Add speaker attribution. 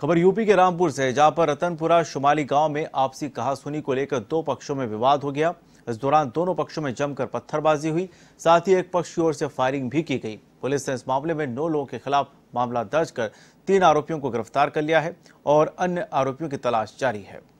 Speaker 1: खबर यूपी के रामपुर से जहां पर रतनपुरा शुमाली गांव में आपसी कहासुनी को लेकर दो पक्षों में विवाद हो गया इस दौरान दोनों पक्षों में जमकर पत्थरबाजी हुई साथ ही एक पक्ष की ओर से फायरिंग भी की गई पुलिस ने इस मामले में नौ लोगों के खिलाफ मामला दर्ज कर तीन आरोपियों को गिरफ्तार कर लिया है और अन्य आरोपियों की तलाश जारी है